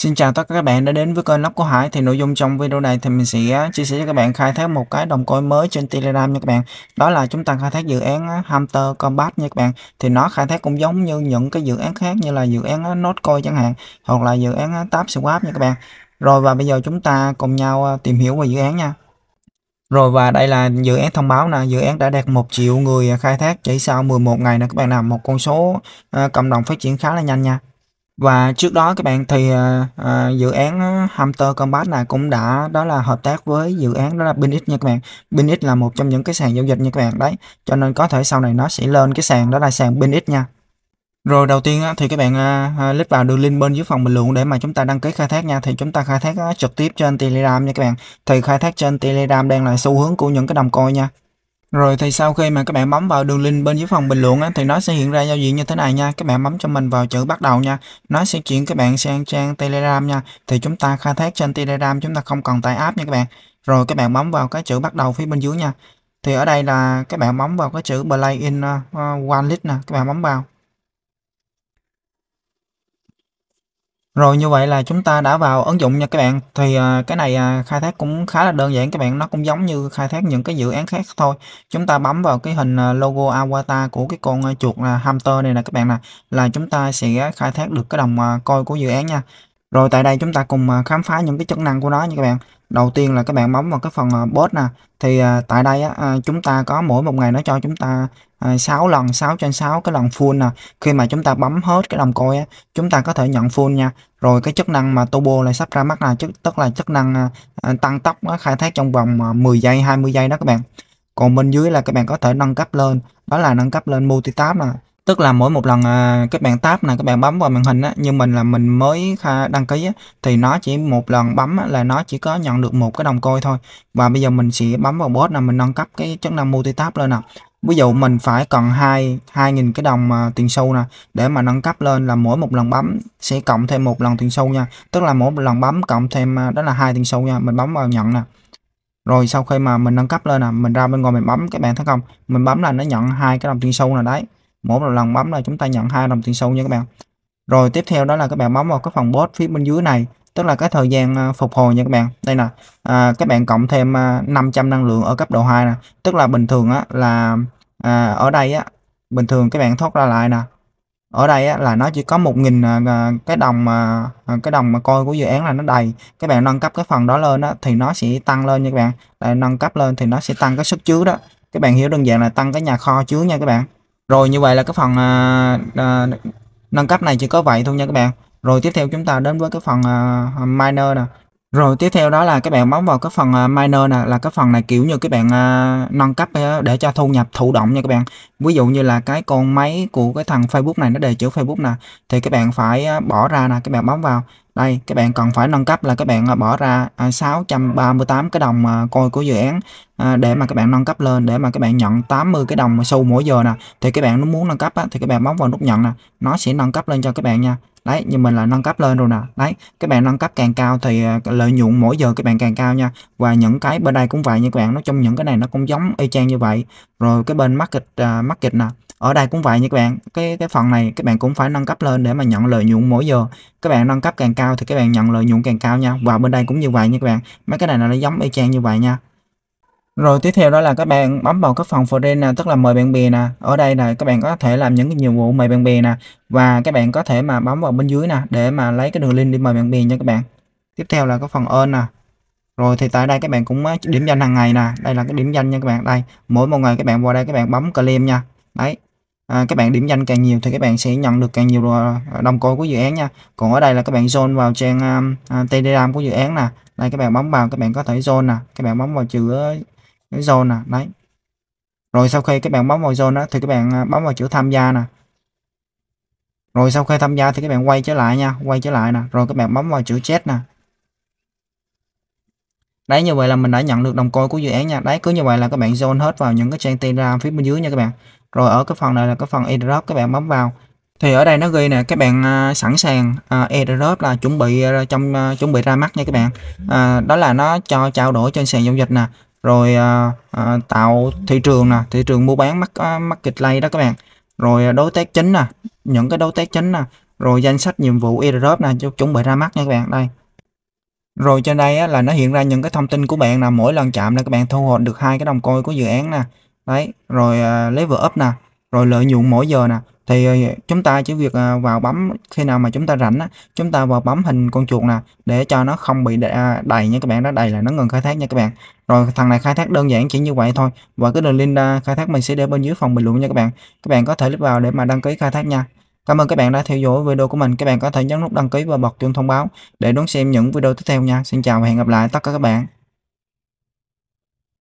Xin chào tất cả các bạn đã đến với kênh Lóc của Hải thì nội dung trong video này thì mình sẽ chia sẻ cho các bạn khai thác một cái đồng coin mới trên Telegram nha các bạn đó là chúng ta khai thác dự án Hunter Combat nha các bạn thì nó khai thác cũng giống như những cái dự án khác như là dự án Notcoin chẳng hạn hoặc là dự án Tab Swap nha các bạn rồi và bây giờ chúng ta cùng nhau tìm hiểu về dự án nha rồi và đây là dự án thông báo nè dự án đã đạt 1 triệu người à, khai thác chỉ sau 11 ngày nè các bạn nào một con số cộng đồng phát triển khá là nhanh nha và trước đó các bạn thì à, à dự án Hamster Combat này cũng đã đó là hợp tác với dự án đó là BinX nha các bạn. BinX là một trong những cái sàn giao dịch nha các bạn đấy. Cho nên có thể sau này nó sẽ lên cái sàn đó là sàn BinX nha. Rồi đầu tiên thì các bạn click à, à, vào đường link bên dưới phần bình luận để mà chúng ta đăng ký khai thác nha. Thì chúng ta khai thác trực tiếp trên Telegram nha các bạn. Thì khai thác trên Telegram đang là xu hướng của những cái đồng coin nha. Rồi thì sau khi mà các bạn bấm vào đường link bên dưới phòng bình luận á, thì nó sẽ hiện ra giao diện như thế này nha. Các bạn bấm cho mình vào chữ bắt đầu nha. Nó sẽ chuyển các bạn sang trang Telegram nha. Thì chúng ta khai thác trên Telegram chúng ta không cần tải app nha các bạn. Rồi các bạn bấm vào cái chữ bắt đầu phía bên dưới nha. Thì ở đây là các bạn bấm vào cái chữ play in uh, wallet nè, các bạn bấm vào. Rồi như vậy là chúng ta đã vào ứng dụng nha các bạn. Thì à, cái này à, khai thác cũng khá là đơn giản các bạn. Nó cũng giống như khai thác những cái dự án khác thôi. Chúng ta bấm vào cái hình à, logo avatar của cái con chuột là hamster này nè các bạn nè. Là chúng ta sẽ khai thác được cái đồng coi của dự án nha. Rồi tại đây chúng ta cùng khám phá những cái chức năng của nó nha các bạn đầu tiên là các bạn bấm vào cái phần bot à, nè thì à, tại đây á, à, chúng ta có mỗi một ngày nó cho chúng ta 6 lần 6 trên 6 cái lần full nè khi mà chúng ta bấm hết cái đồng coi á, chúng ta có thể nhận full nha rồi cái chức năng mà turbo lại sắp ra mắt là chức tức là chức năng tăng tốc khai thác trong vòng 10 giây 20 giây đó các bạn còn bên dưới là các bạn có thể nâng cấp lên đó là nâng cấp lên multi tab nè tức là mỗi một lần à, các bạn tap này các bạn bấm vào màn hình á, như mình là mình mới đăng ký á, thì nó chỉ một lần bấm là nó chỉ có nhận được một cái đồng coin thôi và bây giờ mình sẽ bấm vào bot là mình nâng cấp cái chức năng multi tap lên nè ví dụ mình phải cần hai hai nghìn cái đồng uh, tiền xu nè để mà nâng cấp lên là mỗi một lần bấm sẽ cộng thêm một lần tiền xu nha tức là mỗi một lần bấm cộng thêm à, đó là hai tiền xu nha mình bấm vào nhận nè rồi sau khi mà mình nâng cấp lên nè mình ra bên ngoài mình bấm các bạn thấy không mình bấm là nó nhận hai cái đồng tiền xu nè đấy mỗi một lần bấm là chúng ta nhận hai đồng tiền xu nha các bạn rồi tiếp theo đó là các bạn bấm vào cái phần bot phía bên dưới này tức là cái thời gian à, phục hồi nha các bạn đây nè à, các bạn cộng thêm 500 à, năng lượng ở cấp độ 2 nè tức là bình thường á, là à, ở đây á, bình thường các bạn thoát ra lại nè ở đây á, là nó chỉ có 1.000 à, cái đồng mà cái đồng mà coi của dự án là nó đầy các bạn nâng cấp cái phần đó lên á, thì nó sẽ tăng lên nha các bạn Để nâng cấp lên thì nó sẽ tăng cái sức chứa đó các bạn hiểu đơn giản là tăng cái nhà kho chứa nha các bạn rồi như vậy là cái phần à, à, nâng cấp này chỉ có vậy thôi nha các bạn rồi tiếp theo chúng ta đến với cái phần à, miner nè rồi tiếp theo đó là các bạn bấm vào cái phần uh, à, miner nè là cái phần này kiểu như các bạn uh, nâng cấp à, để cho thu nhập thụ động nha các bạn. Ví dụ như là cái con máy của cái thằng Facebook này nó đề chữ Facebook nè thì các bạn phải bỏ ra nè, các bạn bấm vào đây các bạn cần phải nâng cấp là các bạn à, bỏ ra 638 à, cái đồng à, coi của dự án để mà các bạn nâng cấp lên để mà các bạn nhận 80 cái đồng xu mỗi giờ nè thì các bạn muốn nâng cấp á, thì các bạn bấm vào nút nhận nè nó sẽ nâng cấp lên cho các bạn nha đấy như mình là nâng cấp lên rồi nè đấy các bạn nâng cấp càng cao thì lợi nhuận mỗi giờ các bạn càng cao nha và những cái bên đây cũng vậy như các bạn nói chung những cái này nó cũng giống y chang như vậy rồi cái bên market uh, market nè ở đây cũng vậy nha các bạn cái cái phần này các bạn cũng phải nâng cấp lên để mà nhận lợi nhuận mỗi giờ các bạn nâng cấp càng cao thì các bạn nhận lợi nhuận càng cao nha và bên đây cũng như vậy nha các bạn mấy cái này nó giống y chang như vậy nha rồi tiếp theo đó là các bạn bấm vào cái phần friend nè, tức là mời bạn bè nè. Ở đây là các bạn có thể làm những cái nhiệm vụ mời bạn bè nè và các bạn có thể mà bấm vào bên dưới nè để mà lấy cái đường link đi mời bạn bè nha các bạn. Tiếp theo là cái phần ơn nè. Rồi thì tại đây các bạn cũng ờ, điểm danh hàng ngày nè, đây là cái điểm danh nha các bạn. Đây, mỗi một ngày các bạn vào đây các bạn bấm claim nha đấy à, các bạn điểm danh càng nhiều thì các bạn sẽ nhận được càng nhiều à, đồng coin của dự án nha còn ở đây là các bạn zone vào trang à, uh, telegram của dự án nè đây các bạn bấm vào các bạn có thể zone nè các bạn bấm vào chữ ờ, zone nè đấy rồi sau khi các bạn bấm vào zone đó thì các bạn à, bấm vào chữ tham gia nè rồi sau khi tham gia thì các bạn quay trở lại nha quay trở lại nè rồi các bạn bấm vào chữ chat nè Đấy như vậy là mình đã nhận được đồng coin của dự án nha. Đấy cứ như vậy là các bạn zone hết vào những cái trang Telegram phía bên dưới nha các bạn. Rồi ở cái phần này là cái phần airdrop các bạn bấm vào. Thì ở đây nó ghi nè các bạn uh, sẵn sàng uh, airdrop là chuẩn bị uh, trong uh, chuẩn bị ra mắt nha các bạn. Uh, đó là nó cho trao đổi trên sàn giao dịch nè, rồi uh, uh, tạo thị trường nè, thị trường mua bán market uh, lay đó các bạn. Rồi uh, đối tác chính nè, những cái đối tác chính nè, rồi danh sách nhiệm vụ airdrop nè chuẩn bị ra mắt nha các bạn. Đây. Rồi trên đây á, là nó hiện ra những cái thông tin của bạn là mỗi lần chạm là các bạn thu hồi được hai cái đồng coin của dự án nè. Đấy, rồi uh, level up nè, rồi lợi nhuận mỗi giờ nè. Thì uh, chúng ta chỉ việc uh, vào bấm khi nào mà chúng ta rảnh á, chúng ta vào bấm hình con chuột nè để cho nó không bị à, đầy nha các bạn, nó đầy là nó ngừng khai thác nha các bạn. Rồi thằng này khai thác đơn giản chỉ như vậy thôi. Và cái đường link khai thác mình sẽ để bên dưới phần bình luận nha các bạn. Các bạn có thể click vào để mà đăng ký khai thác nha. Cảm ơn các bạn đã theo dõi video của mình. Các bạn có thể nhấn nút đăng ký và bật chuông thông báo để đón xem những video tiếp theo nha. Xin chào và hẹn gặp lại tất cả các bạn.